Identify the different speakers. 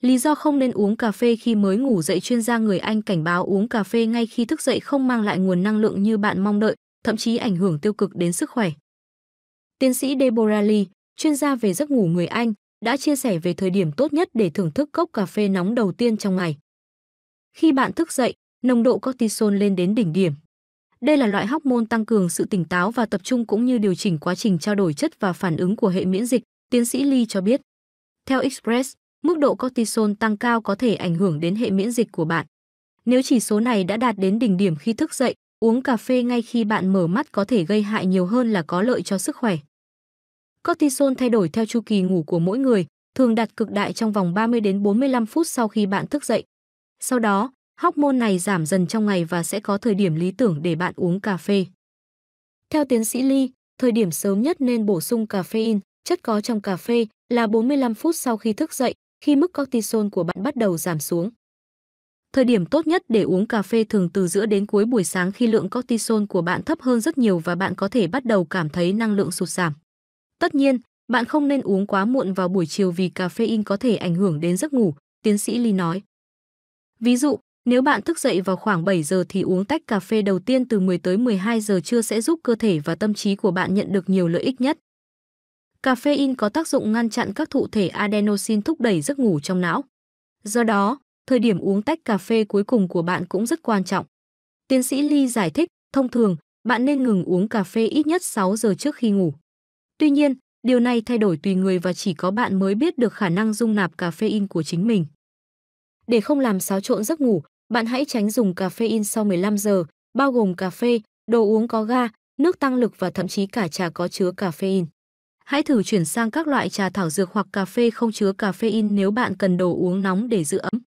Speaker 1: Lý do không nên uống cà phê khi mới ngủ dậy chuyên gia người Anh cảnh báo uống cà phê ngay khi thức dậy không mang lại nguồn năng lượng như bạn mong đợi, thậm chí ảnh hưởng tiêu cực đến sức khỏe. Tiến sĩ Deborah Lee, chuyên gia về giấc ngủ người Anh, đã chia sẻ về thời điểm tốt nhất để thưởng thức cốc cà phê nóng đầu tiên trong ngày. Khi bạn thức dậy, nồng độ cortisol lên đến đỉnh điểm. Đây là loại hormone tăng cường sự tỉnh táo và tập trung cũng như điều chỉnh quá trình trao đổi chất và phản ứng của hệ miễn dịch, tiến sĩ Lee cho biết. Theo Express, Mức độ cortisol tăng cao có thể ảnh hưởng đến hệ miễn dịch của bạn. Nếu chỉ số này đã đạt đến đỉnh điểm khi thức dậy, uống cà phê ngay khi bạn mở mắt có thể gây hại nhiều hơn là có lợi cho sức khỏe. Cortisol thay đổi theo chu kỳ ngủ của mỗi người, thường đạt cực đại trong vòng 30 đến 45 phút sau khi bạn thức dậy. Sau đó, hormone này giảm dần trong ngày và sẽ có thời điểm lý tưởng để bạn uống cà phê. Theo tiến sĩ Lee, thời điểm sớm nhất nên bổ sung caffeine, chất có trong cà phê, là 45 phút sau khi thức dậy, khi mức cortisol của bạn bắt đầu giảm xuống. Thời điểm tốt nhất để uống cà phê thường từ giữa đến cuối buổi sáng khi lượng cortisol của bạn thấp hơn rất nhiều và bạn có thể bắt đầu cảm thấy năng lượng sụt giảm. Tất nhiên, bạn không nên uống quá muộn vào buổi chiều vì caffeine có thể ảnh hưởng đến giấc ngủ, tiến sĩ Lee nói. Ví dụ, nếu bạn thức dậy vào khoảng 7 giờ thì uống tách cà phê đầu tiên từ 10 tới 12 giờ trưa sẽ giúp cơ thể và tâm trí của bạn nhận được nhiều lợi ích nhất. Caffeine có tác dụng ngăn chặn các thụ thể adenosine thúc đẩy giấc ngủ trong não. Do đó, thời điểm uống tách cà phê cuối cùng của bạn cũng rất quan trọng. Tiến sĩ Lee giải thích, thông thường, bạn nên ngừng uống cà phê ít nhất 6 giờ trước khi ngủ. Tuy nhiên, điều này thay đổi tùy người và chỉ có bạn mới biết được khả năng dung nạp caffeine của chính mình. Để không làm xáo trộn giấc ngủ, bạn hãy tránh dùng caffeine sau 15 giờ, bao gồm cà phê, đồ uống có ga, nước tăng lực và thậm chí cả trà có chứa caffeine. Hãy thử chuyển sang các loại trà thảo dược hoặc cà phê không chứa caffeine nếu bạn cần đồ uống nóng để giữ ấm.